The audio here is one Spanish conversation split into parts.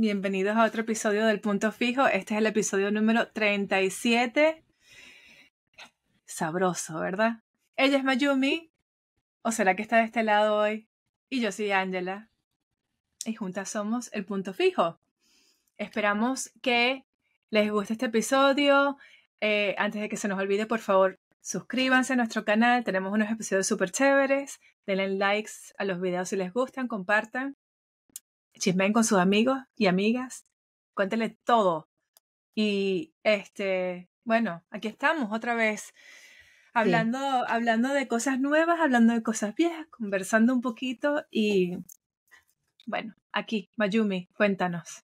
Bienvenidos a otro episodio del Punto Fijo. Este es el episodio número 37. Sabroso, ¿verdad? Ella es Mayumi. ¿O será que está de este lado hoy? Y yo soy Ángela. Y juntas somos el Punto Fijo. Esperamos que les guste este episodio. Eh, antes de que se nos olvide, por favor, suscríbanse a nuestro canal. Tenemos unos episodios súper chéveres. Denle likes a los videos si les gustan, compartan chismen con sus amigos y amigas, cuéntenle todo. Y este, bueno, aquí estamos otra vez. Hablando, hablando de cosas nuevas, hablando de cosas viejas, conversando un poquito y bueno, aquí, Mayumi, cuéntanos.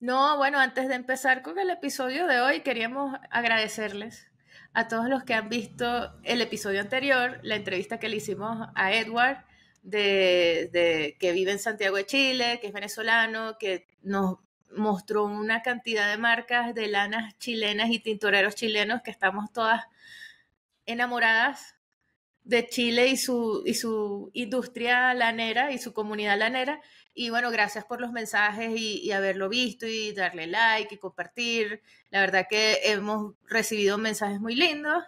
No, bueno, antes de empezar con el episodio de hoy, queríamos agradecerles a todos los que han visto el episodio anterior, la entrevista que le hicimos a Edward de, que vive en Santiago de Chile, que es venezolano, que nos mostró una cantidad de marcas de lanas chilenas y tintoreros chilenos que estamos todas enamoradas de Chile y su, industria lanera y su comunidad lanera. Y bueno, gracias por los mensajes y, haberlo visto y darle like y compartir. La verdad que hemos recibido mensajes muy lindos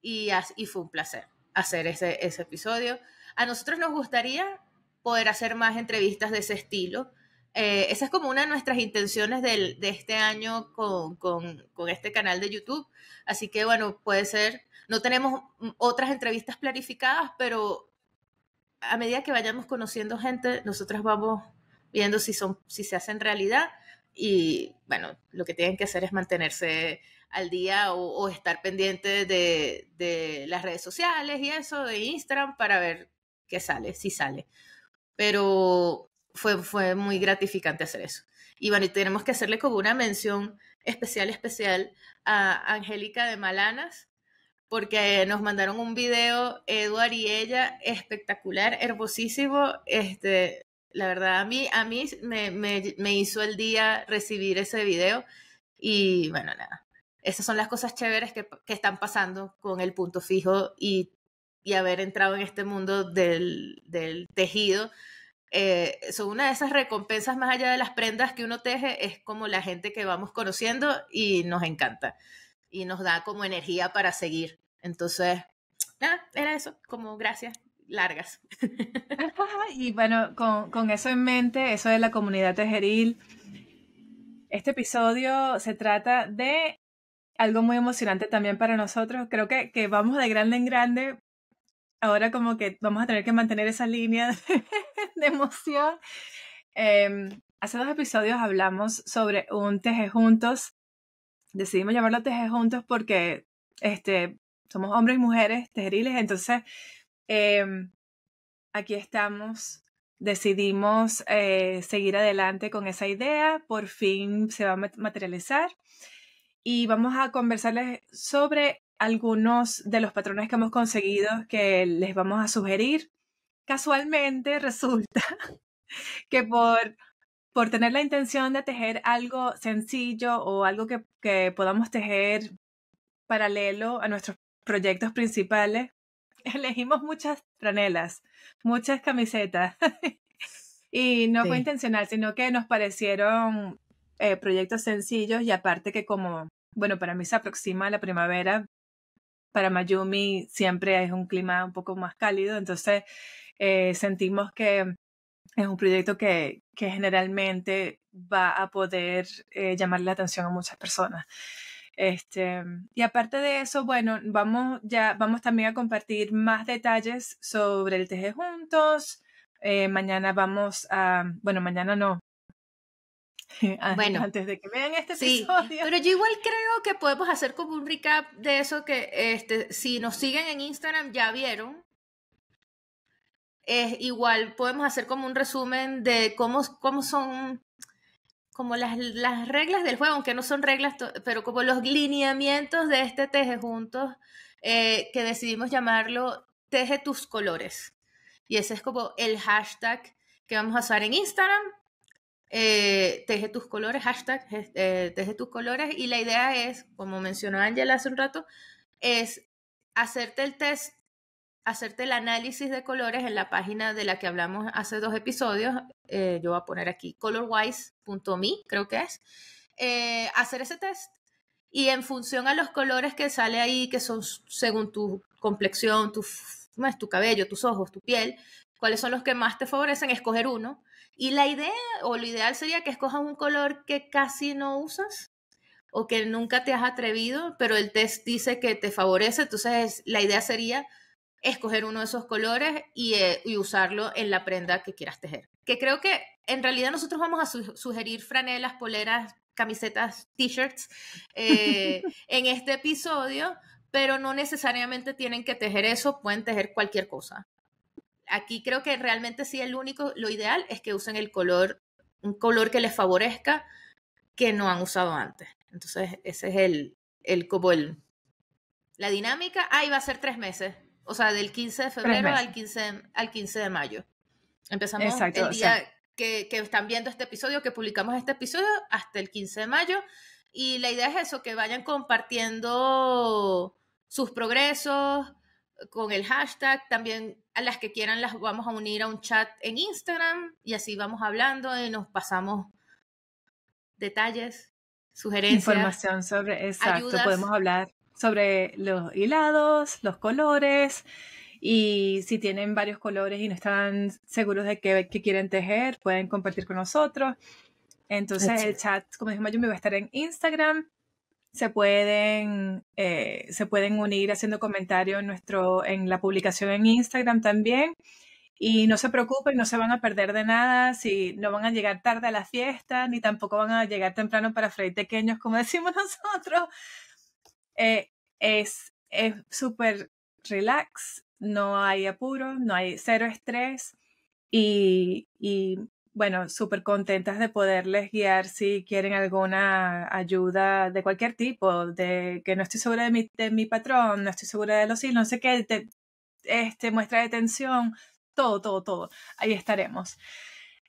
y, fue un placer hacer ese episodio. A nosotros nos gustaría poder hacer más entrevistas de ese estilo. Eh, esa es como una de nuestras intenciones de este año con, este canal de YouTube. Así que bueno, puede ser, no tenemos otras entrevistas planificadas, pero a medida que vayamos conociendo gente, nosotros vamos viendo si, se hacen realidad y bueno, lo que tienen que hacer es mantenerse al día o, estar pendiente de, de, las redes sociales y eso, de Instagram, para ver que sale, sí sale. Pero fue, fue muy gratificante hacer eso. Y bueno, y tenemos que hacerle como una mención especial, especial a Angélica de Malanas, porque nos mandaron un video, Eduard y ella, espectacular, hermosísimo. Este, la verdad, a mí, a mí me, hizo el día recibir ese video. Y bueno, nada, esas son las cosas chéveres que, que, están pasando con el punto fijo y y haber entrado en este mundo del, del tejido. Eh, son una de esas recompensas más allá de las prendas que uno teje, es como la gente que vamos conociendo y nos encanta y nos da como energía para seguir. Entonces, nada, era eso, como gracias largas. y bueno, con, con eso en mente, eso de la comunidad tejeril, este episodio se trata de algo muy emocionante también para nosotros. Creo que, que, vamos de grande en grande ahora como que vamos a tener que mantener esa línea de, emoción. Em, hace dos episodios hablamos sobre un teje juntos. Decidimos llamarlo teje juntos porque este, somos hombres y mujeres tejeriles, entonces em, aquí estamos. Decidimos eh, seguir adelante con esa idea, por fin se va a materializar y vamos a conversarles sobre algunos de los patrones que hemos conseguido que les vamos a sugerir. Casualmente resulta que por, por tener la intención de tejer algo sencillo o algo que, que podamos tejer paralelo a nuestros proyectos principales, elegimos muchas franelas, muchas camisetas. y no fue intencional, sino que nos parecieron eh, proyectos sencillos y aparte que como, bueno, para mí se aproxima la primavera, para Mayumi siempre es un clima un poco más cálido, entonces eh, sentimos que es un proyecto que, generalmente va a poder eh, llamar la atención a muchas personas. Este, y aparte de eso, bueno, vamos ya vamos también a compartir más detalles sobre el TG juntos. Eh, mañana vamos a, bueno, mañana no, bueno, antes de que vean este episodio. pero yo igual creo que podemos hacer como un recap de eso que este, si nos siguen en Instagram ya vieron. Es igual podemos hacer como un resumen de cómo, cómo son como las, las reglas del juego, aunque no son reglas, pero como los lineamientos de este Teje Juntos, eh, que decidimos llamarlo Teje tus colores. Y ese es como el hashtag que vamos a usar en Instagram eh, teje tus colores, hashtag eh, teje tus colores. Y la idea es, como mencionó Ángela hace un rato, es hacerte el test, hacerte el análisis de colores en la página de la que hablamos hace dos episodios. Eh, yo voy a poner aquí colorwise.me, creo que es. hacer ese test y en función a los colores que sale ahí, que son según tu complexión, tu, tu cabello, tus ojos, tu piel, cuáles son los que más te favorecen, escoger uno y la idea o lo ideal sería que escojas un color que casi no usas o que nunca te has atrevido, pero el test dice que te favorece, entonces la idea sería escoger uno de esos colores y, eh, usarlo en la prenda que quieras tejer. Que creo que en realidad nosotros vamos a sugerir franelas, poleras, camisetas, t-shirts eh, en este episodio, pero no necesariamente tienen que tejer eso, pueden tejer cualquier cosa aquí creo que realmente sí el único, lo ideal es que usen el color, un color que les favorezca que no han usado antes. Entonces, ese es el, el como el, la dinámica. Ahí va a ser tres meses, o sea, del 15 de febrero al 15, al de mayo. Empezamos el día que, que están viendo este episodio, que publicamos este episodio, hasta el 15 de mayo. Y la idea es eso, que vayan compartiendo sus progresos, con el hashtag. También a las que quieran las vamos a unir a un chat en Instagram y así vamos hablando y nos pasamos detalles, sugerencias. Información sobre, exacto, podemos hablar sobre los hilados, los colores y si tienen varios colores y no están seguros de qué, quieren tejer, pueden compartir con nosotros. Entonces el chat, como dijimos, yo me va a estar en Instagram se pueden, eh, se pueden unir haciendo comentarios en, en la publicación en Instagram también. Y no se preocupen, no se van a perder de nada, si no van a llegar tarde a la fiesta, ni tampoco van a llegar temprano para freír pequeños, como decimos nosotros. Eh, es súper relax, no hay apuro, no hay cero estrés. y bueno, súper contentas de poderles guiar si quieren alguna ayuda de cualquier tipo, de que no estoy segura de mi, mi patrón, no estoy segura de los hilos, no sé qué, este, muestra de tensión, todo, todo, todo. Ahí estaremos.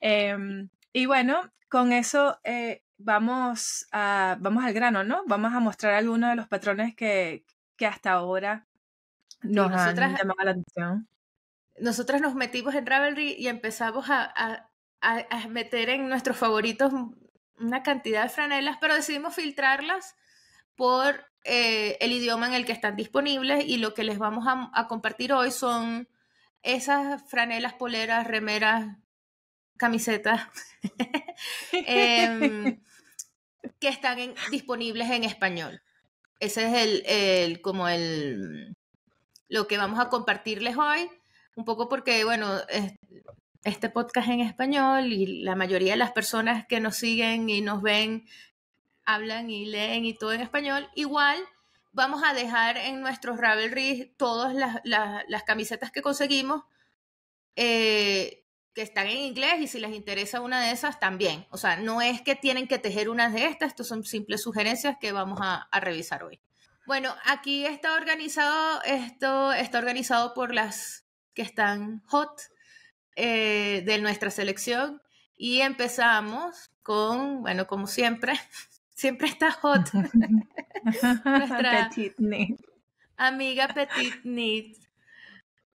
Em, y bueno, con eso eh, vamos, a, vamos al grano, ¿no? Vamos a mostrar algunos de los patrones que, que hasta ahora nosotras, han la atención. Nosotras nos metimos en Ravelry y empezamos a a, meter en nuestros favoritos una cantidad de franelas, pero decidimos filtrarlas por eh, el idioma en el que están disponibles y lo que les vamos a, compartir hoy son esas franelas, poleras, remeras, camisetas em, que están disponibles en español. Ese es el, como el lo que vamos a compartirles hoy, un poco porque bueno, este podcast en español y la mayoría de las personas que nos siguen y nos ven hablan y leen y todo en español, igual vamos a dejar en nuestro Ravelry todas las, las, camisetas que conseguimos eh, que están en inglés y si les interesa una de esas también. O sea, no es que tienen que tejer una de estas, estas son simples sugerencias que vamos a, a revisar hoy. Bueno, aquí está organizado esto, está organizado por las que están hot, eh, de nuestra selección y empezamos con, bueno, como siempre, siempre está hot, nuestra amiga Petit Knit.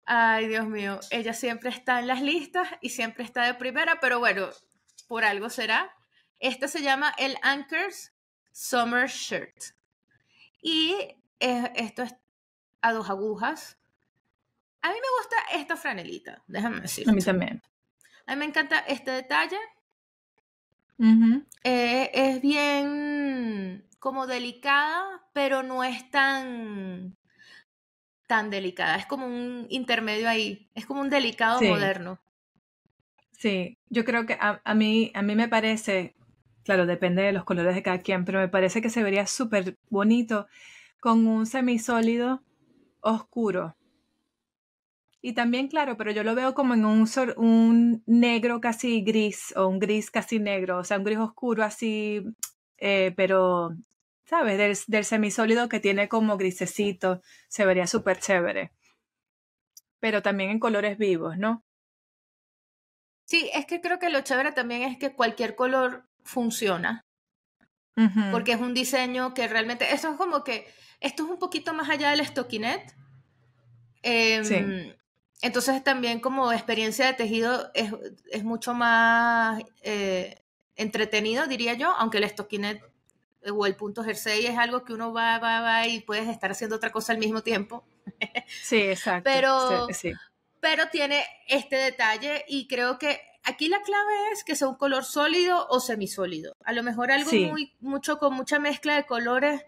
Ay, Dios mío, ella siempre está en las listas y siempre está de primera, pero bueno, por algo será. Esta se llama el Anchors Summer Shirt. Y eh, esto es a dos agujas, a mí me gusta esta franelita, déjame decir. A mí también. A mí me encanta este detalle. Eh, es bien como delicada, pero no es tan tan delicada. Es como un intermedio ahí. Es como un delicado moderno. Sí, yo creo que a, mí, a mí me parece, claro, depende de los colores de cada quien, pero me parece que se vería súper bonito con un semisólido oscuro. Y también, claro, pero yo lo veo como en un, un negro casi gris o un gris casi negro, o sea, un gris oscuro así, eh, pero, ¿sabes? Del, del, semisólido que tiene como grisecito, se vería súper chévere. Pero también en colores vivos, ¿no? Sí, es que creo que lo chévere también es que cualquier color funciona. Porque es un diseño que realmente, eso es como que, esto es un poquito más allá del stockinette sí em, entonces también como experiencia de tejido es, mucho más eh, entretenido, diría yo, aunque el estoquinet o el punto jersey es algo que uno va, va, va y puedes estar haciendo otra cosa al mismo tiempo. Sí, exacto. Pero, pero tiene este detalle y creo que aquí la clave es que sea un color sólido o semisólido. A lo mejor algo muy, mucho con mucha mezcla de colores,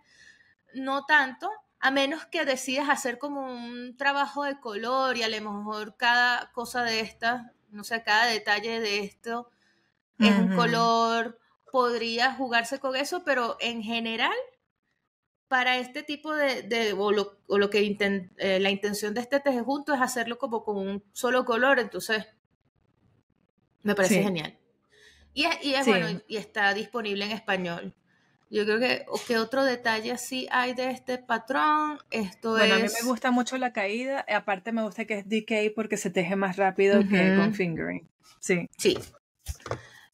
no tanto, a menos que decidas hacer como un trabajo de color y a lo mejor cada cosa de esta, no sé, cada detalle de esto es un color, podría jugarse con eso, pero en general, para este tipo de, de o, lo, que eh, la intención de este teje junto es hacerlo como con un solo color, entonces me parece genial. Y, y bueno, y está disponible en español. Yo creo que otro detalle sí hay de este patrón. Esto bueno, a mí me gusta mucho la caída. Aparte me gusta que es decay porque se teje más rápido que con fingering. Sí. Sí.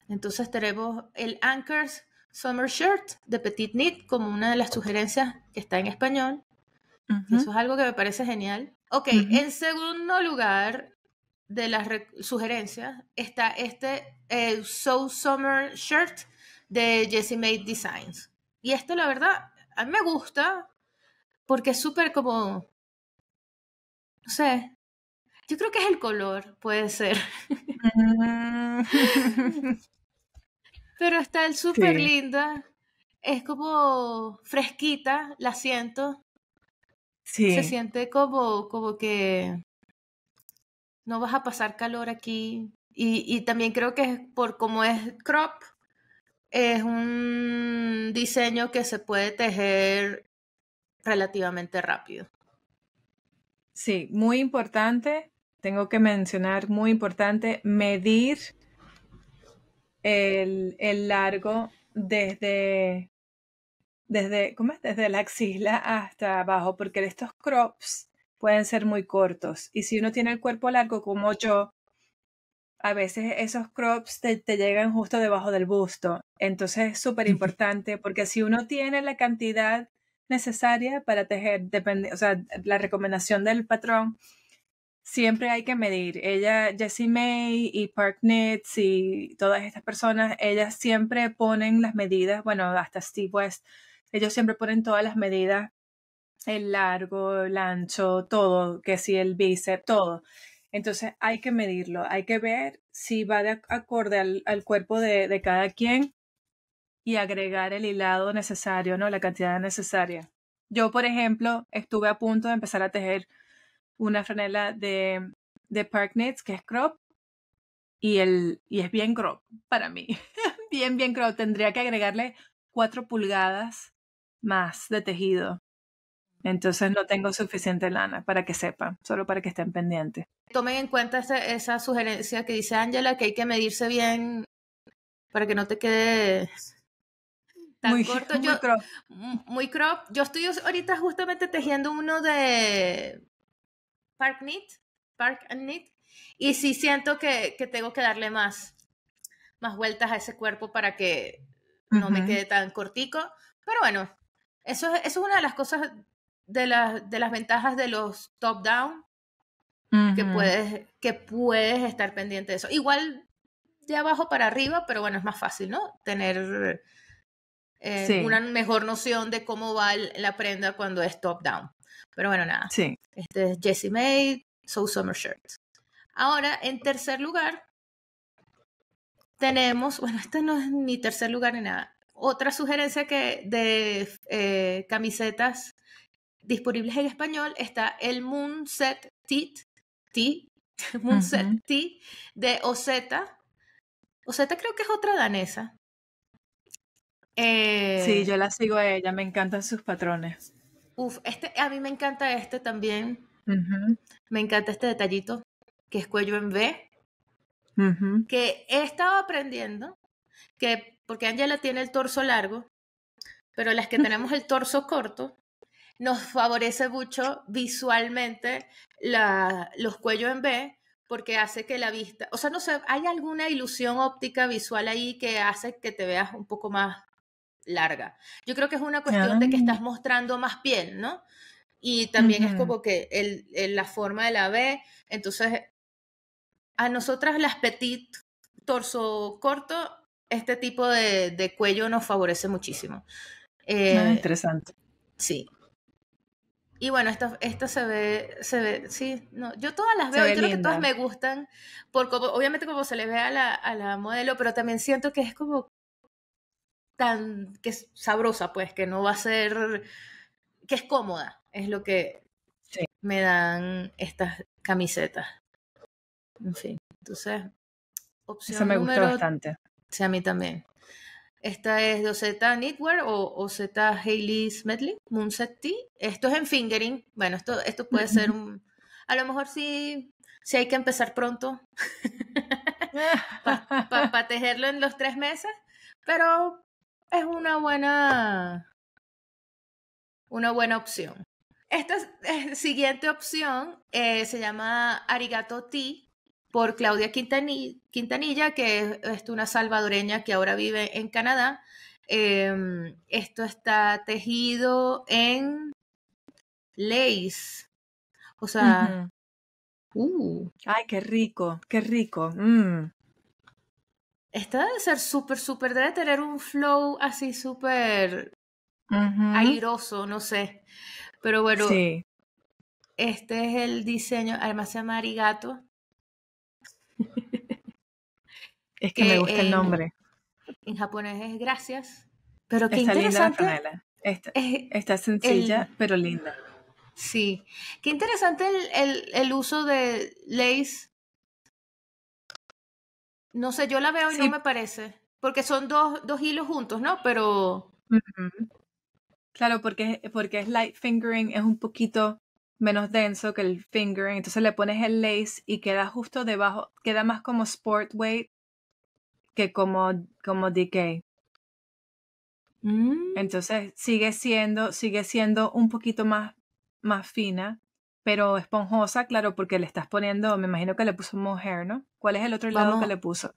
Entonces tenemos el Anchors Summer Shirt de Petit Knit como una de las sugerencias que está en español. Eso es algo que me parece genial. Ok, en segundo lugar de las sugerencias está este eh, So Summer Shirt de Jessie Made Designs. Y esto la verdad, a mí me gusta porque es súper como, no sé, yo creo que es el color, puede ser. Mm. Pero está el súper linda, es como fresquita, la siento. Sí. Se siente como, como que no vas a pasar calor aquí. Y, y también creo que es por como es crop, es un diseño que se puede tejer relativamente rápido. Sí, muy importante, tengo que mencionar, muy importante, medir el, el largo desde, desde, ¿cómo es? desde la axila hasta abajo, porque estos crops pueden ser muy cortos. Y si uno tiene el cuerpo largo como yo, a veces esos crops te, llegan justo debajo del busto. Entonces es súper importante porque si uno tiene la cantidad necesaria para tejer, o sea, la recomendación del patrón, siempre hay que medir. Ella, Jessie May y Park Knits y todas estas personas, ellas siempre ponen las medidas, bueno, hasta Steve West, ellos siempre ponen todas las medidas, el largo, el ancho, todo, que si el bíceps, todo. Entonces hay que medirlo, hay que ver si va de acorde al, cuerpo de, cada quien y agregar el hilado necesario, ¿no? La cantidad necesaria. Yo, por ejemplo, estuve a punto de empezar a tejer una franela de, de Park Knits, que es crop, y, el, y es bien crop para mí. bien, bien crop. Tendría que agregarle cuatro pulgadas más de tejido entonces no tengo suficiente lana para que sepan, solo para que estén pendientes. Tomen en cuenta esa, sugerencia que dice Ángela, que hay que medirse bien para que no te quede tan corto. Muy yo, Muy crop. Yo estoy ahorita justamente tejiendo uno de Park Knit, Park Knit, y sí siento que, tengo que darle más, más vueltas a ese cuerpo para que no me quede tan cortico. Pero bueno, eso, eso es una de las cosas de, las de las ventajas de los top-down, que, puedes, que puedes estar pendiente de eso. Igual de abajo para arriba, pero bueno, es más fácil, ¿no? Tener eh, una mejor noción de cómo va la prenda cuando es top-down. Pero bueno, nada. Este es Jessie May, So Summer Shirt. Ahora, en tercer lugar, tenemos, bueno, este no es ni tercer lugar ni nada. Otra sugerencia que de eh, camisetas disponibles en español está el Moonset Tit, Tea, Moonset uh de Oseta. Oseta creo que es otra danesa. sí, eh, yo la sigo a ella, me encantan sus patrones. Uf, este, a mí me encanta este también. Me encanta este detallito, que es cuello en B. Que he estado aprendiendo, que porque Angela tiene el torso largo, pero las que tenemos el torso corto, nos favorece mucho visualmente la, los cuellos en B porque hace que la vista, o sea, no sé, hay alguna ilusión óptica visual ahí que hace que te veas un poco más larga. Yo creo que es una cuestión de que ah. estás mostrando más piel, ¿no? Y también es como que la forma de la B, entonces a nosotras las petit torso corto, este tipo de, cuello nos favorece muchísimo. Ah, eh, interesante. Sí, y bueno, esta, se ve, se ve, sí, no, yo todas las veo, creo que todas me gustan, porque obviamente como se le ve a la, a la modelo, pero también siento que es como tan, que es sabrosa, pues, que no va a ser, que es cómoda, es lo que me dan estas camisetas. En fin, entonces, opción Eso me gusta bastante. Sí, a mí también. Esta es de Oseta Knitwear o Ozeta Hailey Smedley, Moonset Tea. Esto es en fingering. Bueno, esto, esto puede ser un... A lo mejor sí, si hay que empezar pronto para tejerlo en los tres meses, pero es una buena... Una buena opción. Esta eh, siguiente opción eh, se llama Arigato Tea por Claudia Quintanilla, que es, una salvadoreña que ahora vive en Canadá. Em, esto está tejido en lace. O sea, uh ay, qué rico, qué rico. Mm. debe ser súper, súper, debe tener un flow así súper airoso, no sé. Pero bueno, este es el diseño, además se llama Arigato. es que, me gusta el nombre. En japonés es gracias, pero qué Está interesante. Linda la Está, está, sencilla, pero linda. Sí. Qué interesante el, el, uso de Lace. No sé, yo la veo y no me parece. Porque son dos, dos hilos juntos, ¿no? Pero. Claro, porque, porque es light fingering, es un poquito menos denso que el fingering. Entonces le pones el lace y queda justo debajo, queda más como sport weight que como, como decay. Mm. Entonces sigue siendo, sigue siendo un poquito más, más fina, pero esponjosa, claro, porque le estás poniendo, me imagino que le puso mohair, ¿no? ¿Cuál es el otro lado que le puso?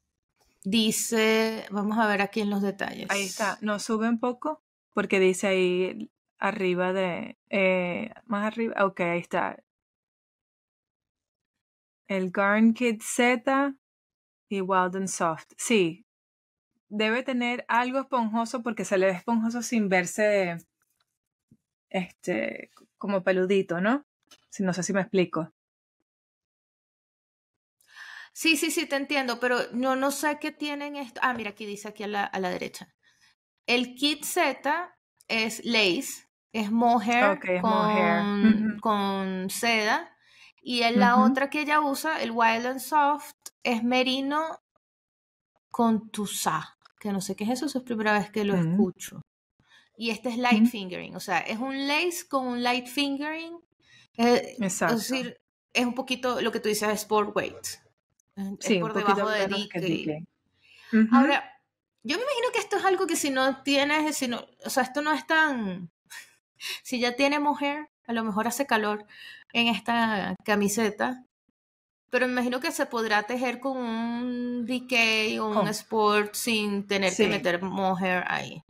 Dice, vamos a ver aquí en los detalles. Ahí está, No, sube un poco porque dice ahí arriba de... Eh, más arriba. Ok, ahí está. El Garn Kit Z y Wild and Soft. Sí. Debe tener algo esponjoso porque se le ve esponjoso sin verse este como peludito, ¿no? Si no sé si me explico. Sí, sí, sí, te entiendo, pero no, no sé qué tienen esto. Ah, mira, aquí dice aquí a la, a la derecha. El kit Z es lace, es mohair, con, seda. Y en la otra que ella usa, el Wild and Soft, es merino con tusa, que no sé qué es eso, es la primera vez que lo mm. escucho. Y este es light mm. fingering, o sea, es un lace con un light fingering. Eh, es decir, es un poquito lo que tú dices, sport weight. Sí, por debajo de DK. Ahora, yo me imagino que esto es algo que si no tienes, si no, o sea, esto no es tan si ya tiene mujer, a lo mejor hace calor en esta camiseta, pero me imagino que se podrá tejer con un DK o un sport sin tener que meter mujer ahí.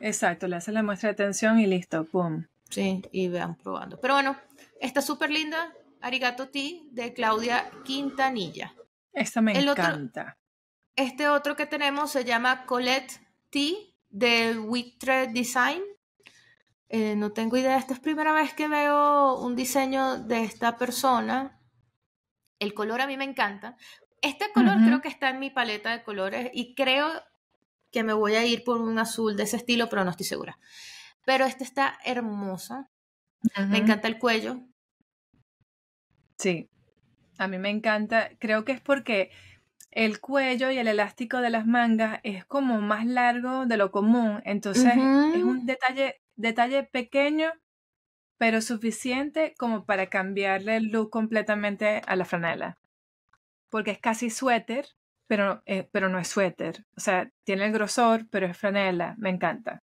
Exacto, le hace la muestra de tensión y listo, pum. Sí, y vean probando. Pero bueno, está súper linda Arigato Ti de Claudia Quintanilla. Esta me encanta. este otro que tenemos se llama Colette ti de Witre Design eh, no tengo idea, esta es primera vez que veo un diseño de esta persona. El color a mí me encanta. Este color creo que está en mi paleta de colores y creo que me voy a ir por un azul de ese estilo, pero no estoy segura. Pero este está hermoso. Me encanta el cuello. Sí, a mí me encanta. Creo que es porque el cuello y el elástico de las mangas es como más largo de lo común. Entonces es un detalle detalle pequeño, pero suficiente como para cambiarle el look completamente a la franela. Porque es casi suéter, pero, eh, pero no es suéter. O sea, tiene el grosor, pero es franela. Me encanta.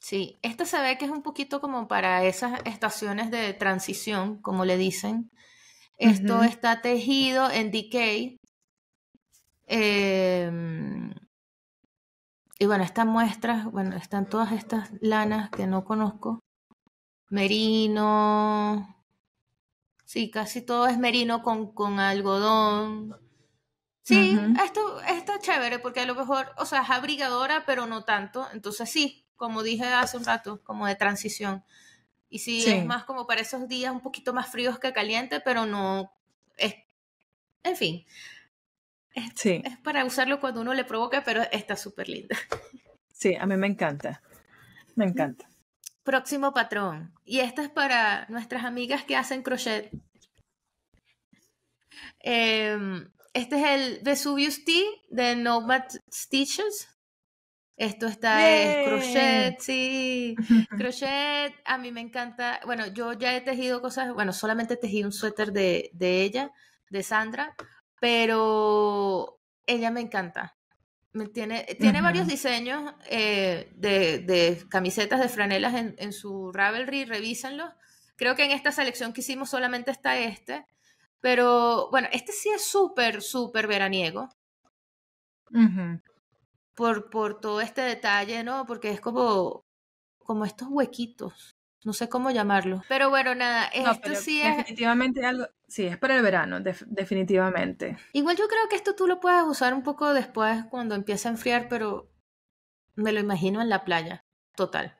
Sí, Esto se ve que es un poquito como para esas estaciones de transición, como le dicen. Esto está tejido en decay. Eh, y bueno, estas muestras, bueno, están todas estas lanas que no conozco. Merino. Sí, casi todo es merino con, con algodón. Sí, esto está chévere porque a lo mejor, o sea, es abrigadora, pero no tanto. Entonces sí, como dije hace un rato, como de transición. Y sí, es más como para esos días un poquito más fríos que caliente, pero no En fin, es, para usarlo cuando uno le provoca, pero está súper linda. Sí, a mí me encanta. Me encanta. Próximo patrón. Y esta es para nuestras amigas que hacen crochet. Em, este es el Vesuvius Tea de Nomad Stitches. Esto está crochet, sí. crochet, a mí me encanta. Bueno, yo ya he tejido cosas, bueno, solamente tejí un suéter de, de ella, de Sandra, pero ella me encanta. Me tiene, tiene varios diseños eh, de, de, camisetas, de franelas en, en, su Ravelry, revísenlos. Creo que en esta selección que hicimos solamente está este, pero bueno, este sí es súper, súper veraniego. por, por todo este detalle, ¿no? Porque es como, como estos huequitos no sé cómo llamarlo. Pero bueno, nada, eh, esto sí es... Definitivamente algo, sí, es para el verano, definitivamente. Igual yo creo que esto tú lo puedes usar un poco después cuando empiece a enfriar, pero me lo imagino en la playa, total.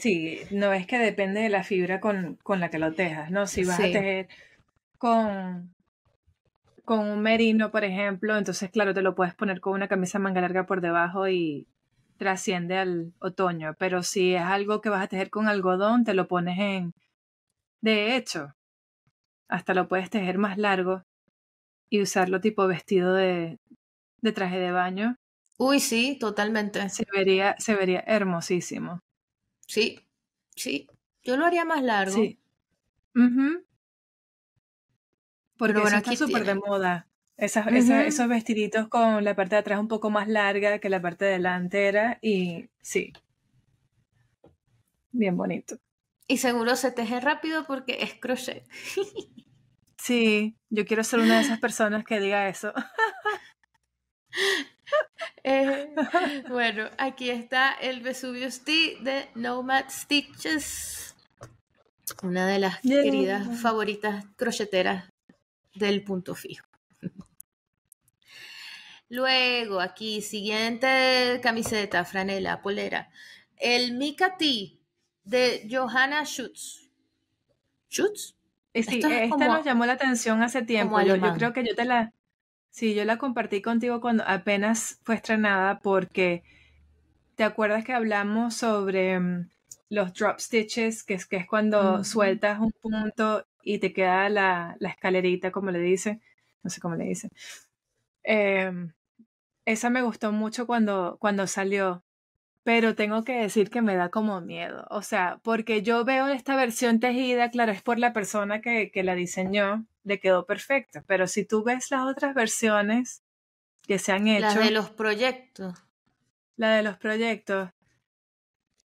sí, no es que depende de la fibra con, con la que lo tejas, ¿no? Si vas a tejer con con un merino, por ejemplo, entonces claro, te lo puedes poner con una camisa manga larga por debajo y, trasciende al otoño, pero si es algo que vas a tejer con algodón, te lo pones en... De hecho, hasta lo puedes tejer más largo y usarlo tipo vestido de, de traje de baño. Uy, sí, totalmente. Se vería, se vería hermosísimo. Sí, sí. Yo lo haría más largo. Sí. Porque bueno, está súper de moda esos vestiditos con la parte de atrás un poco más larga que la parte delantera y sí, bien bonito. Y seguro se teje rápido porque es crochet. Sí, yo quiero ser una de esas personas que diga eso. Eh, bueno, aquí está el Vesuvius T de Nomad Stitches, una de las queridas favoritas crocheteras del punto fijo. Luego, aquí, siguiente camiseta, franela, polera. El Mika T de Johanna Schutz. ¿Schutz? Eh, sí, esta nos llamó la atención hace tiempo. Yo, creo que yo te la. Sí, yo la compartí contigo cuando apenas fue estrenada porque te acuerdas que hablamos sobre mm, los drop stitches, que es, que es cuando sueltas un punto y te queda la, la escalerita, como le dice. No sé cómo le dice. Em, esa me gustó mucho cuando, cuando salió, pero tengo que decir que me da como miedo. O sea, porque yo veo esta versión tejida, claro, es por la persona que, que la diseñó, le quedó perfecta, pero si tú ves las otras versiones que se han hecho... la de los proyectos. La de los proyectos.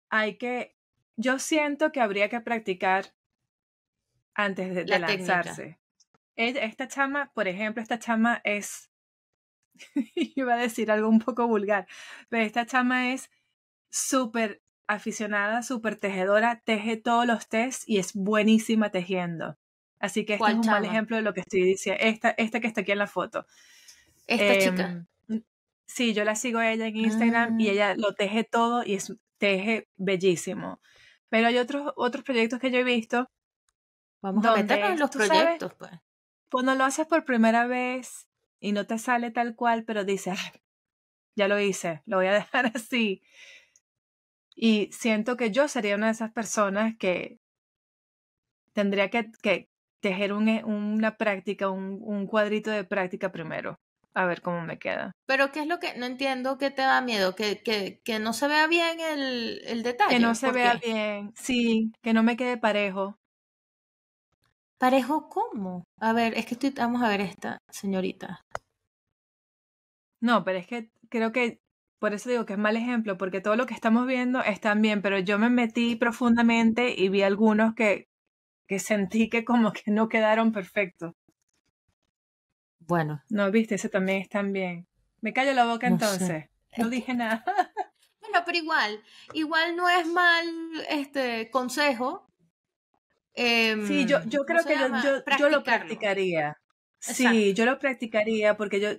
Hay que... Yo siento que habría que practicar antes de, lanzarse. E, esta chama, por ejemplo, esta chama es iba a decir algo un poco vulgar, pero esta chama es súper aficionada, súper tejedora, teje todos los tests y es buenísima tejiendo. Así que este es un mal ejemplo de lo que estoy diciendo. Esta, esta que está aquí en la foto. Esta chica. Em, sí, yo la sigo a ella en Instagram y ah. ella lo teje todo y es teje bellísimo. Pero hay otros, otros proyectos que yo he visto. Vamos a meternos en los proyectos, pues. Cuando lo haces por primera vez y no te sale tal cual, pero dices, ya lo hice, lo voy a dejar así. Y siento que yo sería una de esas personas que tendría que, tejer eh, una práctica, un, cuadrito de práctica primero, a ver cómo me queda. Pero ¿qué es lo que no entiendo que te da miedo? ¿Que, que, que no se vea bien el, el detalle? Que no se vea bien, sí, que no me quede parejo. ¿Parejo cómo? A ver, es que estoy, vamos a ver esta señorita. No, pero es que creo que por eso digo que es mal ejemplo, porque todo lo que estamos viendo está bien, pero yo me metí profundamente y vi algunos que, que sentí que como que no quedaron perfectos. Bueno. No, viste, eso también está bien. Me callo la boca entonces. No dije nada. Bueno, pero igual, igual no es mal este consejo sí, yo, em, yo creo que yo, lo practicaría. Sí, yo lo practicaría porque yo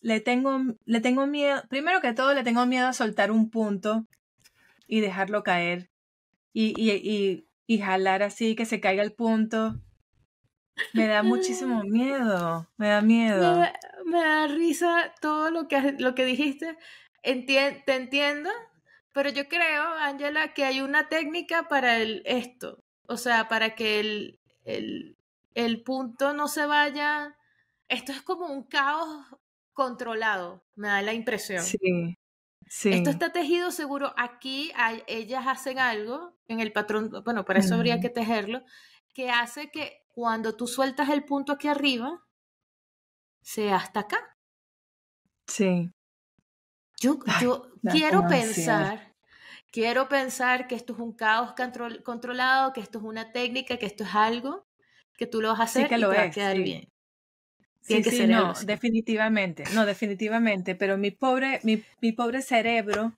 le tengo, le tengo miedo, primero que todo le tengo miedo a soltar un punto y dejarlo caer y, y, y, y jalar así que se caiga el punto. Me da muchísimo miedo, me da miedo. Me da, risa todo lo que, lo que dijiste. te entiendo, pero yo creo, Ángela, que hay una técnica para el, esto o sea, para que el, el, punto no se vaya, esto es como un caos controlado, me da la impresión. Sí. Sí. Esto está tejido seguro aquí, ellas hacen algo en el patrón, bueno, para eso habría que tejerlo, que hace que cuando tú sueltas el punto aquí arriba, sea hasta acá. Sí. Yo, yo quiero pensar, quiero pensar que esto es un caos controlado, que esto es una técnica, que esto es algo que tú lo vas a hacer que y va a quedar bien. sí, no, definitivamente, no, definitivamente, pero mi pobre, mi, pobre cerebro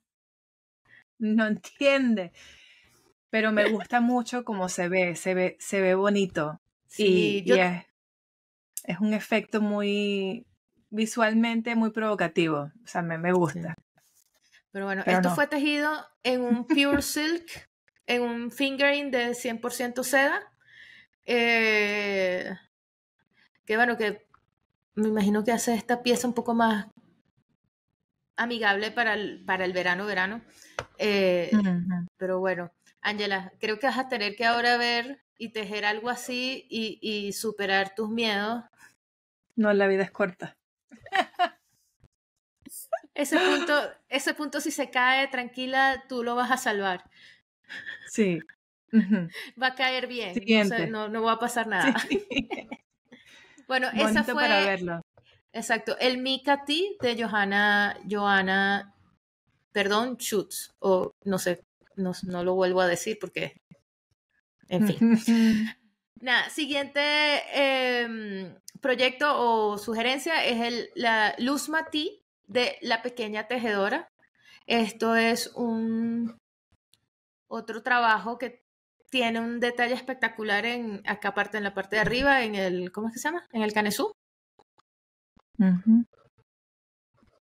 no entiende, pero me gusta mucho cómo se ve, se ve, se ve bonito. Sí, es, un efecto muy visualmente muy provocativo, o sea, me, me gusta. Pero bueno, esto fue tejido en un pure silk, en un fingering de 100% seda. Eh, que bueno, que me imagino que hace esta pieza un poco más amigable para el, para el verano, verano. Eh, pero bueno, Angela, creo que vas a tener que ahora ver y tejer algo así y, y superar tus miedos. No, la vida es corta. ese punto, ese punto si se cae tranquila, tú lo vas a salvar. Sí. Va a caer bien, no, no, va a pasar nada. bueno, esa fue... Para verlo. Exacto, el T de Johanna, Johanna, perdón, Schutz, o no sé, no, lo vuelvo a decir porque, en fin. Nada, siguiente em, proyecto o sugerencia es el, la Luzma T de La Pequeña Tejedora. Esto es un otro trabajo que tiene un detalle espectacular en acá aparte en la parte de arriba, en el, ¿cómo es que se llama? En el canesú.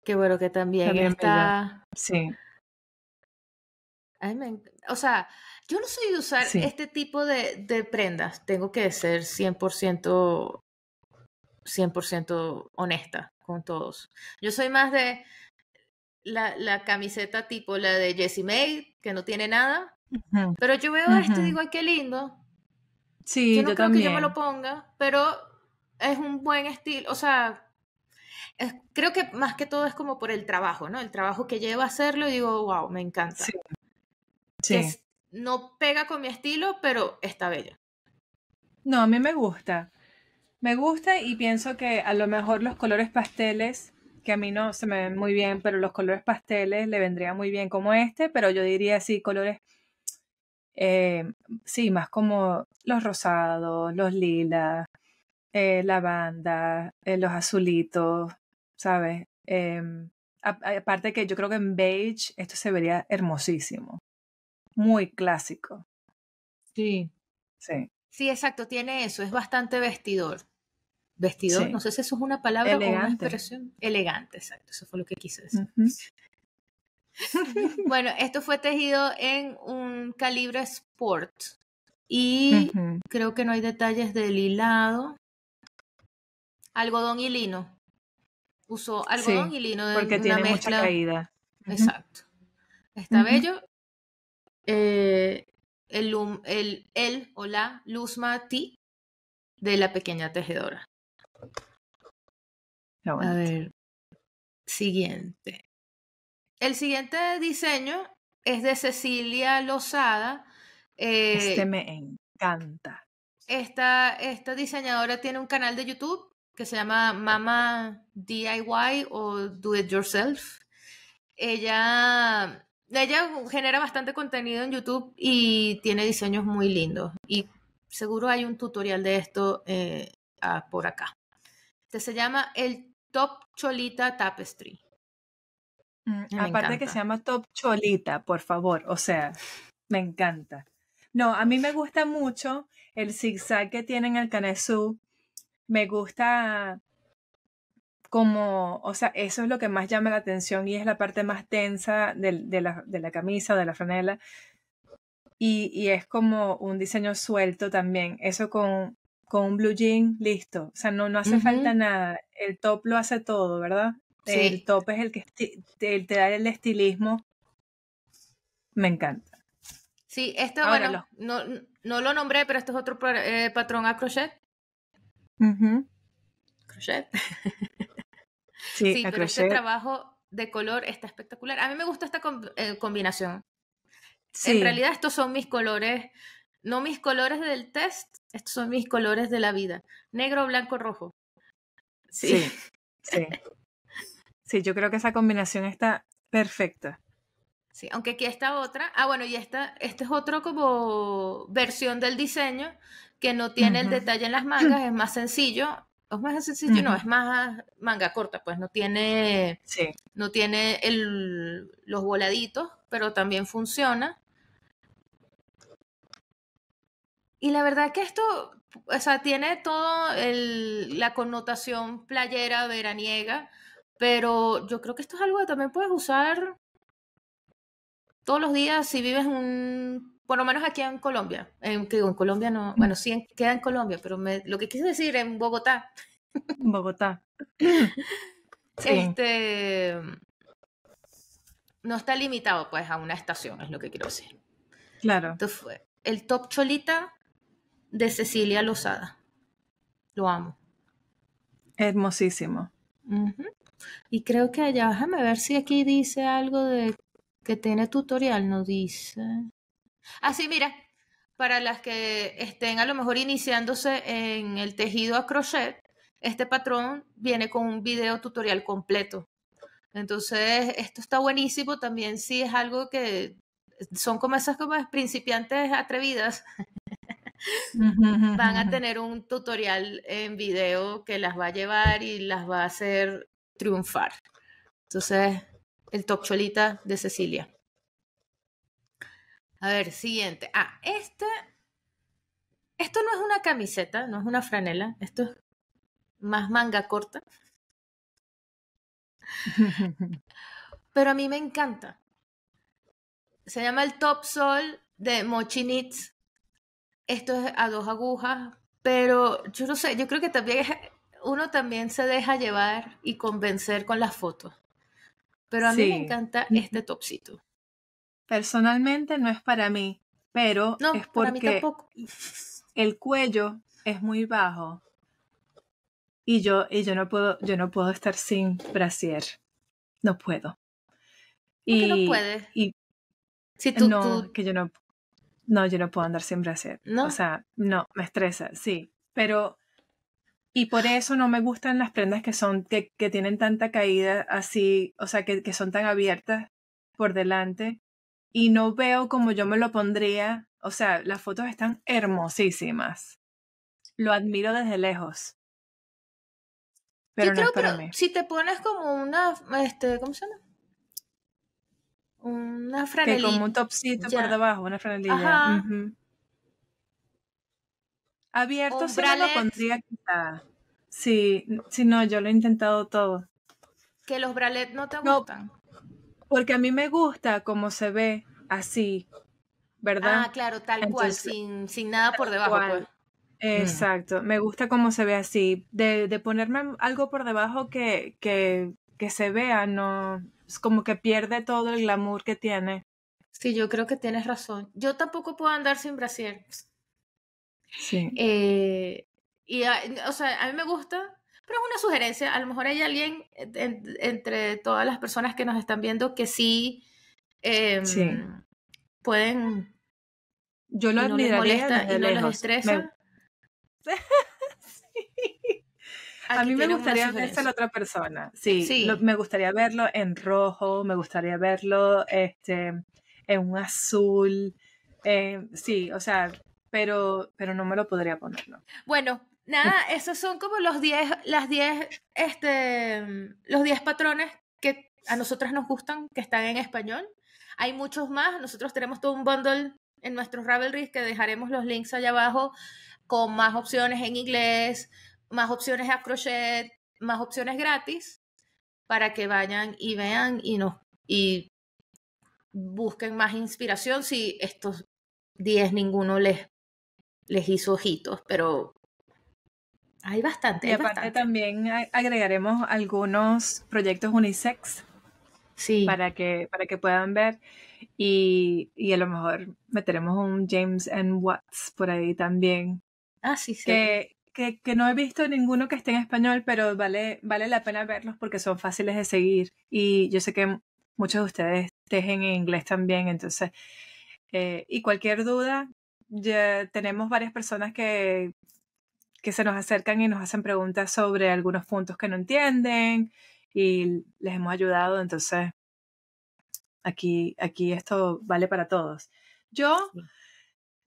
qué bueno que también, está. Sí. Ay, O sea, yo no soy de usar este tipo de, prendas. Tengo que ser 100%, 100 honesta con todos. Yo soy más de la, camiseta tipo la de Jessie May, que no tiene nada. Pero yo veo esto y digo, ay, qué lindo. Sí, yo no creo que yo me lo ponga, pero es un buen estilo. O sea, creo que más que todo es como por el trabajo, ¿no? El trabajo que lleva a hacerlo y digo, wow, me encanta. Sí. no pega con mi estilo, pero está bella. No, a mí me gusta. Me gusta y pienso que a lo mejor los colores pasteles, que a mí no se me ven muy bien, pero los colores pasteles le vendrían muy bien como este, pero yo diría sí, colores, eh, sí, más como los rosados, los lilas, eh, lavanda, eh, los azulitos, ¿sabes? Em, aparte que yo creo que en beige esto se vería hermosísimo, muy clásico. Sí. Sí. Sí, exacto, tiene eso, es bastante vestidor. Vestido, no sé si eso es una palabra elegante. o una expresión elegante, exacto, eso fue lo que quise decir. bueno, esto fue tejido en un calibre sport y creo que no hay detalles del hilado. Algodón y lino. Usó algodón y lino de porque tiene mucha caída. Exacto. Está bello. Eh, el, el, el o la Luzma T de la pequeña tejedora. A ver, siguiente. El siguiente diseño es de Cecilia Lozada. este eh, me encanta. Esta, esta diseñadora tiene un canal de YouTube que se llama Mama DIY o Do It Yourself. Ella, ella genera bastante contenido en YouTube y tiene diseños muy lindos. Y seguro hay un tutorial de esto eh, por acá. Este se llama El Top Cholita Tapestry. Mm, aparte que se llama Top Cholita, por favor, o sea, me encanta. No, a mí me gusta mucho el zigzag que tiene en el Canesú. Me gusta como, o sea, eso es lo que más llama la atención y es la parte más tensa de, la, de la, camisa de la franela. y, es como un diseño suelto también. Eso con con un blue jean, listo. O sea, no, no hace falta nada. El top lo hace todo, ¿verdad? El top es el que te, da el estilismo. Me encanta. Sí, esto, bueno, no, no, lo nombré, pero esto es otro eh, patrón a crochet. Crochet. sí, pero este trabajo de color está espectacular. A mí me gusta esta eh, combinación. En realidad estos son mis colores, no mis colores del test, estos son mis colores de la vida, negro, blanco, rojo. Sí. Sí, sí. yo creo que esa combinación está perfecta. Sí, aunque aquí está otra. Ah, bueno, y esta, este es otro como versión del diseño que no tiene el detalle en las mangas, es más sencillo. Es más sencillo, no, es más manga corta, pues no tiene, no tiene los voladitos, pero también funciona. Y la verdad que esto, o sea, tiene toda la connotación playera, veraniega, pero yo creo que esto es algo que también puedes usar todos los días si vives un, por lo menos aquí en Colombia, en, que en Colombia no, bueno, sí queda en Colombia, pero lo que quise decir en Bogotá. Bogotá. Este, no está limitado pues a una estación, es lo que quiero decir. Claro. Entonces, el top cholita de Cecilia Lozada. Lo amo. Hermosísimo. Y creo que allá, déjame ver si aquí dice algo de que tiene tutorial, no dice. Ah, sí, mira, para las que estén a lo mejor iniciándose en el tejido a crochet, este patrón viene con un video tutorial completo. Entonces, esto está buenísimo también si es algo que son como esas como principiantes atrevidas van a tener un tutorial en video que las va a llevar y las va a hacer triunfar. Entonces, el top solita de Cecilia. A ver, siguiente. Ah, este. Esto no es una camiseta, no es una franela. Esto es más manga corta. Pero a mí me encanta. Se llama el Top Sol de Mochinitz esto es a dos agujas, pero yo no sé, yo creo que también uno también se deja llevar y convencer con las fotos. Pero a mí me encanta este topsito. Personalmente no es para mí, pero es porque el cuello es muy bajo y yo y yo no puedo yo no puedo estar sin brasier. No puedo. y, no puedes? Y, si tú, no, que yo no no, yo no puedo andar siempre así. No. O sea, no, me estresa, sí. Pero, y por eso no me gustan las prendas que son, que, que tienen tanta caída así, o sea, que, son tan abiertas por delante. Y no veo como yo me lo pondría. O sea, las fotos están hermosísimas. Lo admiro desde lejos. Pero no si te pones como una, este, ¿cómo se llama? una franelita. Que como un topsito por debajo, una franelilla. Abierto sí lo pondría quizá. Sí, no, yo lo he intentado todo. ¿Que los bralets no te gustan? Porque a mí me gusta como se ve así, ¿verdad? Ah, claro, tal cual, sin, sin, nada por debajo. Pues. Exacto, me gusta cómo se ve así. De, de ponerme algo por debajo que, que, que se vea, no, como que pierde todo el glamour que tiene. Sí, yo creo que tienes razón. Yo tampoco puedo andar sin brasier. Sí. Eh, y, ah, o sea, a mí me gusta, pero es una sugerencia. A lo mejor hay alguien entre todas las personas que nos están viendo que sí, sí. Em, pueden. Yo lo y no les molesta y no estresa. sí. A, mí me gustaría verse la otra persona. Sí, me gustaría verlo en rojo, me gustaría verlo este, en un azul. Em, sí, o sea, pero, pero no me lo podría poner, Bueno, nada, esos son como los 10, las 10, este, los 10 patrones que a nosotras nos gustan, que están en español. Hay muchos más, nosotros tenemos todo un bundle en nuestros Ravelry que dejaremos los links allá abajo con más opciones en inglés, más opciones a crochet, más opciones gratis para que vayan y vean y nos y busquen más inspiración si estos 10 ninguno les, les hizo ojitos, pero hay bastante. y aparte también agregaremos algunos proyectos unisex sí. para, que, para que puedan ver y, y a lo mejor meteremos un James N Watts por ahí también. Ah, sí, sí que, que, no he visto ninguno que esté en español, pero vale, vale la pena verlos porque son fáciles de seguir. Y yo sé que muchos de ustedes tejen en inglés también, entonces, eh, y cualquier duda, ya tenemos varias personas que, que se nos acercan y nos hacen preguntas sobre algunos puntos que no entienden y les hemos ayudado, entonces, aquí, aquí esto vale para todos. Yo...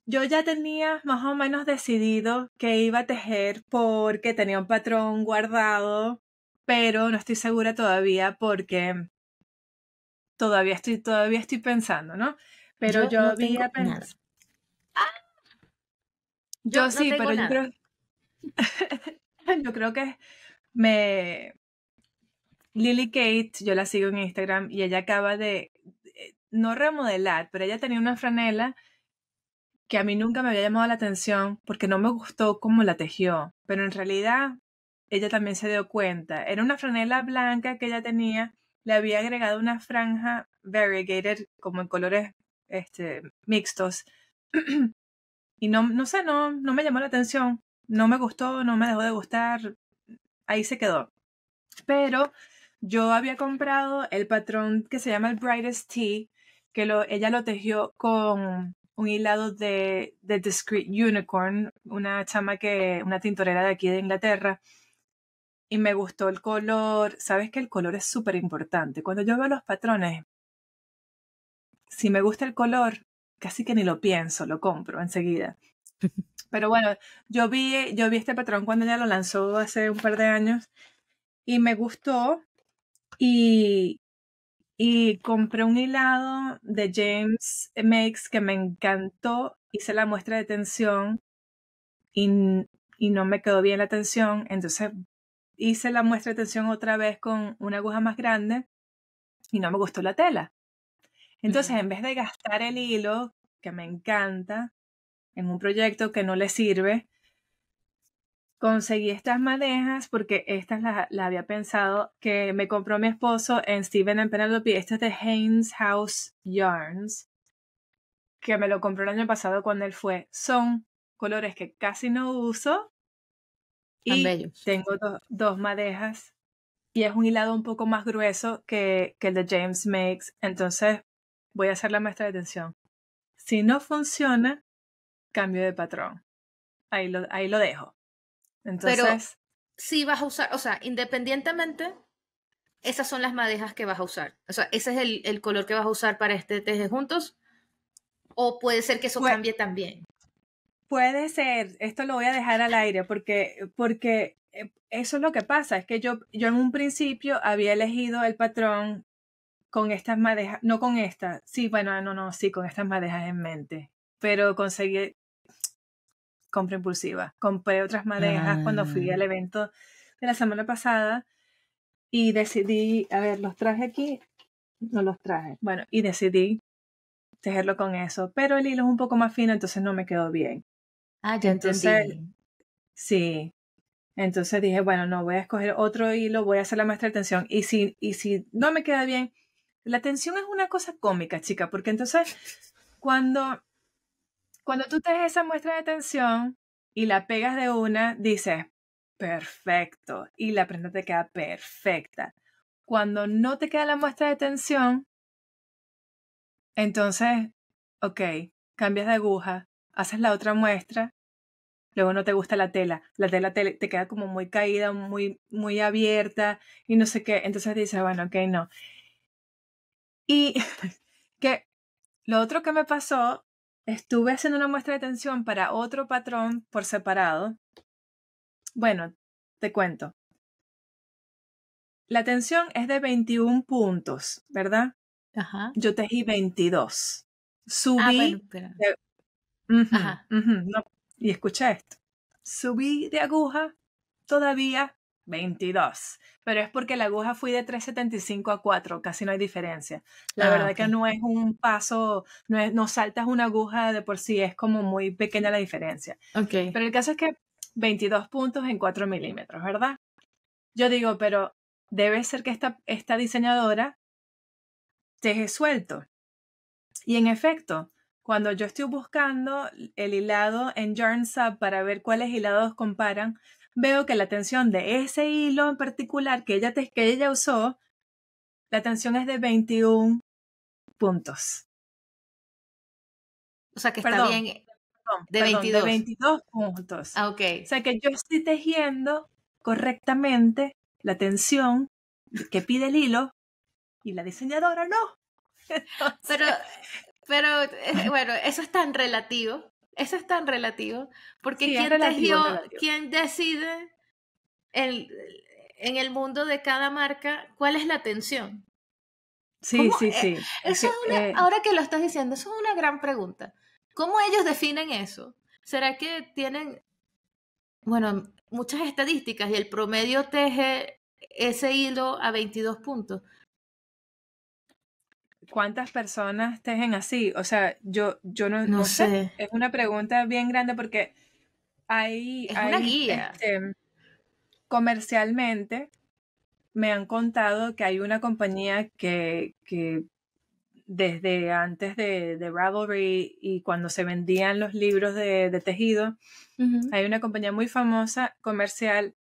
Yo ya tenía más o menos decidido que iba a tejer porque tenía un patrón guardado, pero no estoy segura todavía porque todavía estoy, todavía estoy pensando, ¿no? Pero yo, yo no Yo, sí, pero yo creo. yo creo que me. Lily Kate, yo la sigo en Instagram y ella acaba de. Eh, no remodelar, pero ella tenía una franela que a mí nunca me había llamado la atención porque no me gustó cómo la tejió, pero en realidad ella también se dio cuenta. Era una franela blanca que ella tenía, le había agregado una franja variegated como en colores este, mixtos. y no, no sé, no, no me llamó la atención, no me gustó, no me dejó de gustar, ahí se quedó. Pero yo había comprado el patrón que se llama el Brightest Tea, que ella lo tejió con un hilado de, de Discreet Unicorn, una chama que, una tintorera de aquí de Inglaterra, y me gustó el color. Sabes que el color es súper importante. Cuando yo veo los patrones, si me gusta el color, casi que ni lo pienso, lo compro enseguida. Pero bueno, yo vi, yo vi este patrón cuando ella lo lanzó hace un par de años y me gustó. Y, y compré un hilado de James Makes que me encantó. Hice la muestra de tensión y, y no me quedó bien la tensión. Entonces hice la muestra de tensión otra vez con una aguja más grande y no me gustó la tela. Entonces, en vez de gastar el hilo, que me encanta, en un proyecto que no le sirve, conseguí estas madejas porque estas las la había pensado que me compró mi esposo en Steven Penelope. Este es de Haynes House Yarns, que me lo compró el año pasado cuando él fue. Son colores que casi no uso. Y tengo dos madejas y es un hilado un poco más grueso que, que el de James Makes. Entonces voy a hacer la muestra de tensión. Si no funciona, cambio de patrón. ahí lo dejo. Entonces... si vas a usar, o sea, independientemente, esas son las madejas que vas a usar. O sea, ese es el, color que vas a usar para este teje juntos. O puede ser que eso cambie también. Puede ser, esto lo voy a dejar al aire porque, porque eh, eso es lo que pasa, es que yo, yo en un principio había elegido el patrón con estas madejas, no con estas. sí, bueno, ah, no, no, sí, con estas madejas en mente, pero conseguí, compra impulsiva. Compré otras madejas cuando fui al ah. evento de la semana pasada y decidí, a ver, los traje aquí, no los traje. Bueno, y decidí tejerlo con eso, pero el hilo es un poco más fino, entonces no me quedó bien. Ah, ya entonces, entendí. Sí. Entonces dije, bueno, no, voy a escoger otro hilo, voy a hacer la maestra de tensión. Y si, y si no me queda bien, la tensión es una cosa cómica, chica, porque entonces cuando cuando tú te das esa muestra de tensión y la pegas de una, dices, perfecto, y la prenda te queda perfecta. Cuando no te queda la muestra de tensión, entonces, ok, cambias de aguja, haces la otra muestra, luego no te gusta la tela, la tela te, queda como muy caída, muy, muy abierta y no sé qué, entonces dices, bueno, ok, no. Y que lo otro que me pasó estuve haciendo una muestra de tensión para otro patrón por separado. Bueno, te cuento. La tensión es de 21 puntos, ¿verdad? Ajá. Yo tejí 22. Ah, Subí. Y escucha esto. Subí de aguja todavía 22. Pero es porque la aguja fui de 375 a 4, casi no hay diferencia. La ah, verdad que no es un paso, no, saltas una aguja de por sí, es como muy pequeña la diferencia. Okay. Pero el caso es que 22 puntos en 4 milímetros, ¿verdad? Yo digo, pero debe ser que esta, esta diseñadora teje suelto. Y en efecto, cuando yo estoy buscando el hilado en Yarn Sub para ver cuáles hilados comparan, veo que la tensión de ese hilo en particular que ella, que ella usó, la tensión es de 21 puntos. O sea que está bien. de, 22. de 22 puntos. Ah, ok. O sea que yo estoy tejiendo correctamente la tensión que pide el hilo y la diseñadora no. Pero, pero eh, bueno, eso es tan relativo eso es tan relativo, porque ¿quién, ¿quién decide en el mundo de cada marca cuál es la tensión? Sí, sí, eh, sí. eso es eh ahora que lo estás diciendo, eso es una gran pregunta. ¿Cómo ellos definen eso? ¿Será que tienen, bueno, muchas estadísticas y el promedio teje ese hilo a 22 puntos? cuántas personas tejen así. O sea, yo, yo no, sé. Es una pregunta bien grande porque hay. una guía. Este, comercialmente me han contado que hay una compañía que, que desde antes de, de, Ravelry y cuando se vendían los libros de, tejido, hay una compañía muy famosa comercial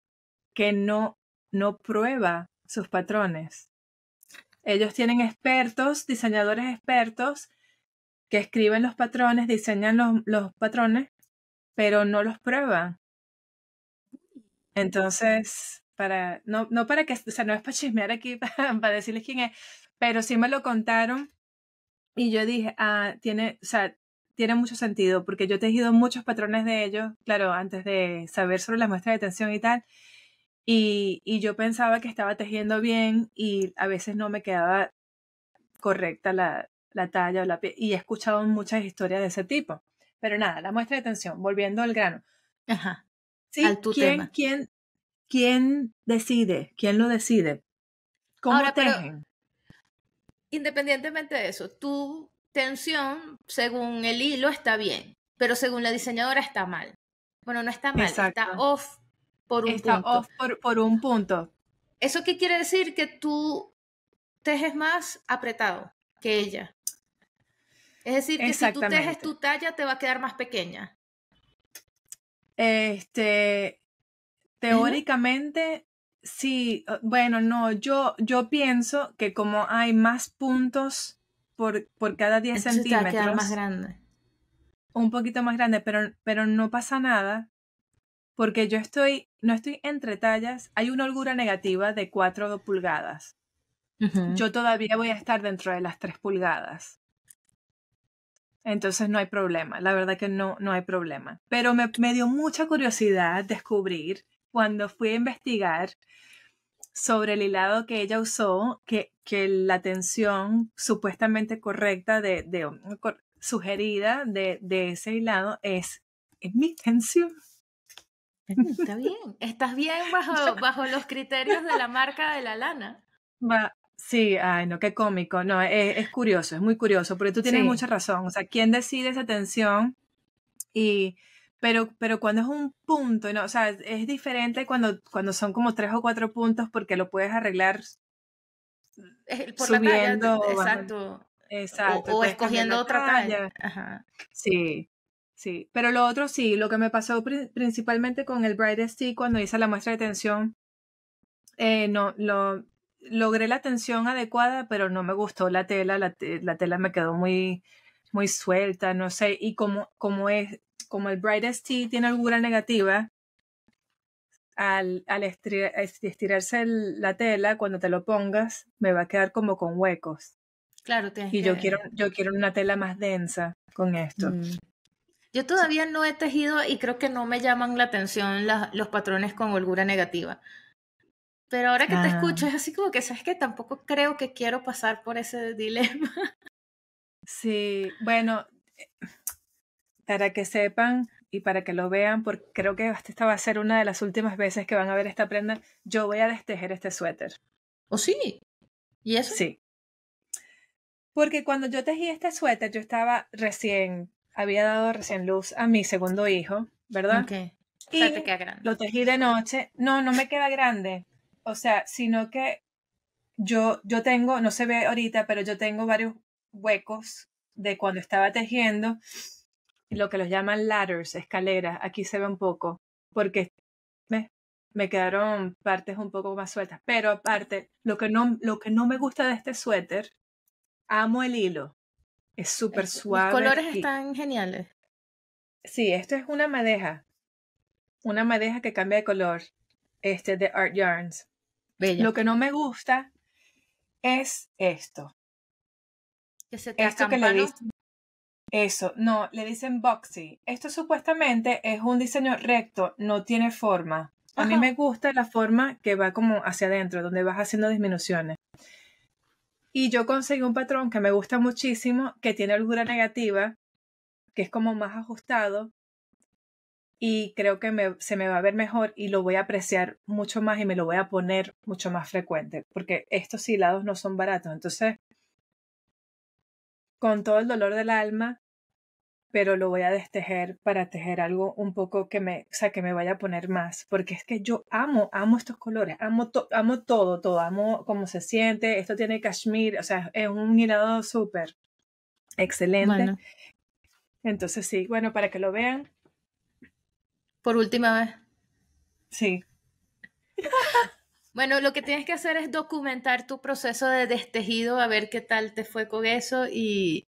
que no, no prueba sus patrones. Ellos tienen expertos, diseñadores expertos, que escriben los patrones, diseñan los, los patrones, pero no los prueban. Entonces, para, no, no para que, o sea, no es para chismear aquí, para, decirles quién es, pero sí me lo contaron y yo dije, ah, tiene, tiene mucho sentido, porque yo he tejido muchos patrones de ellos, claro, antes de saber sobre las muestras de tensión y tal, y, yo pensaba que estaba tejiendo bien y a veces no me quedaba correcta la, talla o la piel. Y he escuchado muchas historias de ese tipo. Pero nada, la muestra de tensión, volviendo al grano. Ajá. Sí, al tu ¿quién, ¿quién, ¿Quién decide? ¿Quién lo decide? ¿Cómo tejen? independientemente de eso, tu tensión, según el hilo, está bien, pero según la diseñadora está mal. Bueno, no está mal, está off por un punto. ¿Eso qué quiere decir? Que tú tejes más apretado que ella. Es decir, que si tú tejes tu talla te va a quedar más pequeña. Este, teóricamente, sí, eh, bueno, no, yo, yo pienso que como hay más puntos por, por cada 10 centímetros. más grande. Un poquito más grande, pero, pero no pasa nada porque yo estoy, no estoy entre tallas, hay una holgura negativa de 4 pulgadas. Yo todavía voy a estar dentro de las 3 pulgadas. Entonces no hay problema, la verdad que no, no hay problema. Pero me, me dio mucha curiosidad descubrir cuando fui a investigar sobre el hilado que ella usó, que, que la tensión supuestamente correcta de, de sugerida de, de ese hilado es, es mi tensión. Está bien. Estás bien bajo, bajo los criterios de la marca de la lana. Va, Sí, ay, no, qué cómico. No, e, es, curioso, es muy curioso, porque tú tienes mucha razón. O sea, ¿quién decide esa tensión? Y, pero, pero cuando es un punto, ¿no? O sea, es, diferente cuando, cuando son como tres o cuatro puntos porque lo puedes arreglar Por subiendo. exacto. Exacto. O, escogiendo otra talla. talla. Sí. Sí, pero lo otro sí, lo que me pasó principalmente con el Brightest Tea cuando hice la muestra de tensión, eh, no, lo, logré la tensión adecuada, pero no me gustó la tela, la, tela me quedó muy, muy suelta, no sé, y como, como es, como el Brightest Tea tiene alguna negativa, al, al estirarse la tela, cuando te lo pongas, me va a quedar como con huecos. Claro, y yo quiero, yo quiero una tela más densa con esto. Mm. Yo todavía no he tejido y creo que no me llaman la atención los patrones con holgura negativa. Pero ahora que te ah. escucho es así como que, ¿sabes que Tampoco creo que quiero pasar por ese dilema. Sí, bueno, eh, para que sepan y para que lo vean, porque creo que esta va a ser una de las últimas veces que van a ver esta prenda, yo voy a destejer este suéter. ¿O sí? ¿Y eso? Sí. Porque cuando yo tejí este suéter, yo estaba recién había dado recién luz a mi segundo hijo, ¿verdad? Okay. Y grande. lo tejí de noche. No, no me queda grande. O sea, sino que yo, yo tengo, no se ve ahorita, pero yo tengo varios huecos de cuando estaba tejiendo, lo que los llaman ladders, escaleras. Aquí se ve un poco, porque me, me quedaron partes un poco más sueltas. Pero aparte, lo que, no, lo que no me gusta de este suéter, amo el hilo. Es súper suave. Los colores están geniales. Sí, esto es una madeja. Una madeja que cambia de color. Este de Art Yarns. Bella. Lo que no me gusta es esto. Que se esto que dicen, Eso, no, le dicen boxy. Esto supuestamente es un diseño recto, no tiene forma. A mí me gusta la forma que va como hacia adentro, donde vas haciendo disminuciones. Y yo conseguí un patrón que me gusta muchísimo, que tiene holgura negativa, que es como más ajustado. Y creo que me, se me va a ver mejor y lo voy a apreciar mucho más y me lo voy a poner mucho más frecuente, porque estos hilados no son baratos. Entonces, con todo el dolor del alma, pero lo voy a destejer para tejer algo un poco que me, o sea, que me vaya a poner más, porque es que yo amo, amo estos colores, amo, amo todo, todo, amo cómo se siente, esto tiene cashmere, o sea, es un hilado súper excelente. Entonces sí, bueno, para que lo vean. Por última vez. Sí. Bueno, lo que tienes que hacer es documentar tu proceso de destejido, a ver qué tal te fue con eso y,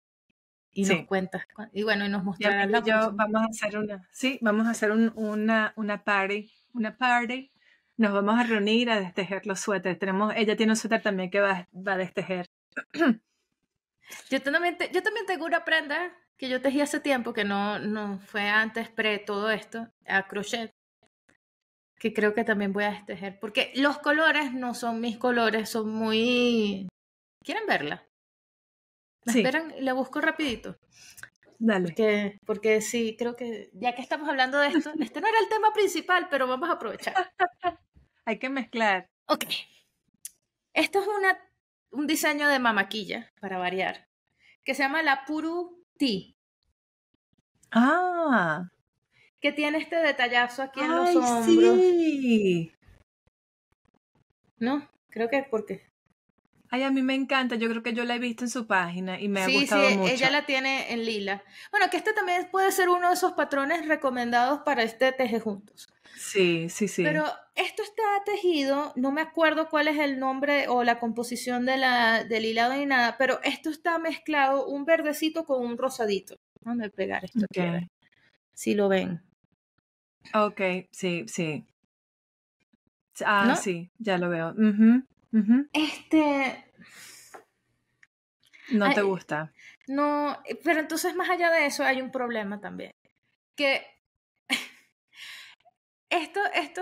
y nos cuentas. Y bueno, y nos mostrarás vamos a hacer una, sí, vamos a hacer un, una, una party, una party. Nos vamos a reunir a destejer los suéteres. Tenemos, ella tiene un suéter también que va, va a destejer. Yo también, yo también tengo una prenda que yo tejí hace tiempo, que no, no fue antes pre todo esto, a crochet, que creo que también voy a destejer, porque los colores no son mis colores, son muy... ¿Quieren verla? esperan? La busco rapidito. Dale. Porque, porque sí, creo que ya que estamos hablando de esto, este no era el tema principal, pero vamos a aprovechar. Hay que mezclar. Ok. Esto es una, un diseño de mamaquilla, para variar, que se llama la Puru Tea. Ah. Que tiene este detallazo aquí en los hombros. sí! ¿No? Creo que es porque Ay, a mí me encanta. Yo creo que yo la he visto en su página y me ha gustado mucho. Sí, ella la tiene en lila. Bueno, que este también puede ser uno de esos patrones recomendados para este teje juntos. Sí, sí, sí. Pero esto está tejido, no me acuerdo cuál es el nombre o la composición de la, del hilado ni nada, pero esto está mezclado un verdecito con un rosadito. dónde pegar esto. si lo ven. Ok, sí, sí. Ah, sí, ya lo veo. Este. No te gusta. No, pero entonces más allá de eso hay un problema también. Que esto, esto,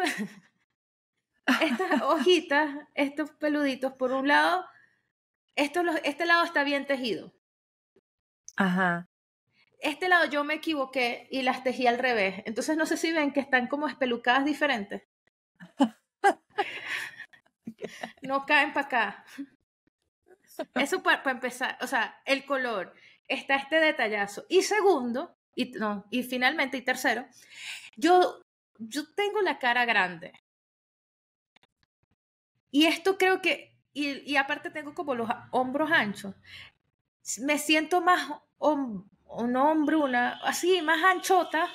estas hojitas, estos peluditos, por un lado, esto, este lado está bien tejido. Ajá. Este lado yo me equivoqué y las tejí al revés. Entonces no sé si ven que están como espelucadas diferentes. No caen para acá. Eso para, empezar, o sea, el color, está este detallazo. Y segundo, y, no, y finalmente, y tercero, yo, yo tengo la cara grande. Y esto creo que, y, y aparte tengo como los hombros anchos. Me siento más, un no una así, más anchota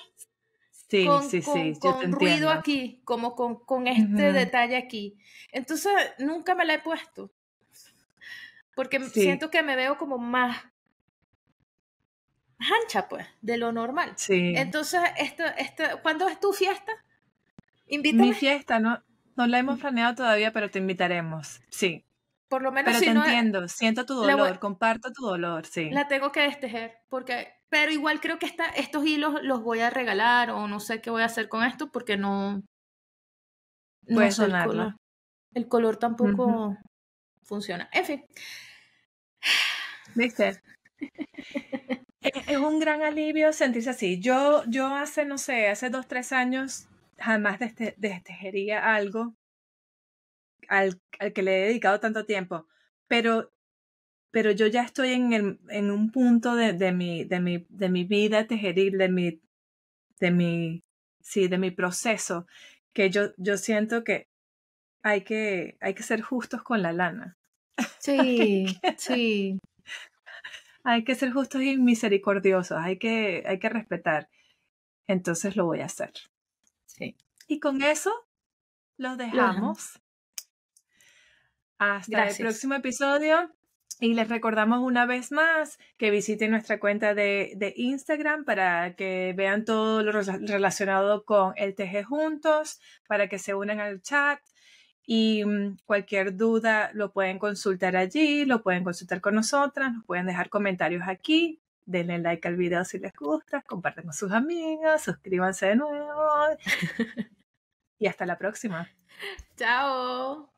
Sí, con, sí, sí, ruido aquí, como con, este detalle aquí. Entonces, nunca me la he puesto. Porque siento que me veo como más, ancha, pues, de lo normal. Sí. Entonces, esto, esto, ¿cuándo es tu fiesta? Invítame. Mi fiesta, no, no la hemos mm. planeado todavía, pero te invitaremos. Sí. Por lo menos pero e entiendo, siento tu dolor, comparto tu dolor, sí. La tengo que destejer, porque, pero igual creo que estos hilos los voy a regalar o no sé qué voy a hacer con esto porque no... Puede sonar, el, color, tampoco funciona. En fin. ¿Viste? E, es un gran alivio sentirse así. Yo, yo hace, no sé, hace dos, tres años jamás destejería algo al, al que le he dedicado tanto tiempo, pero, pero yo ya estoy en, el, en un punto de, de, mi, de, mi, de mi vida tejeril, de mi, de mi, sí, de mi proceso, que yo, yo siento que hay, que hay que ser justos con la lana. Sí, sí. Hay que ser justos y misericordiosos, hay que, hay que respetar. Entonces lo voy a hacer. Sí. Y con eso lo dejamos. Hasta el próximo episodio. Y les recordamos una vez más que visiten nuestra cuenta de, de Instagram para que vean todo lo relacionado con el TG Juntos, para que se unan al chat y mm, cualquier duda lo pueden consultar allí, lo pueden consultar con nosotras, nos pueden dejar comentarios aquí. Denle like al video si les gusta, compartan con sus amigos, suscríbanse de nuevo. y hasta la próxima. Chao.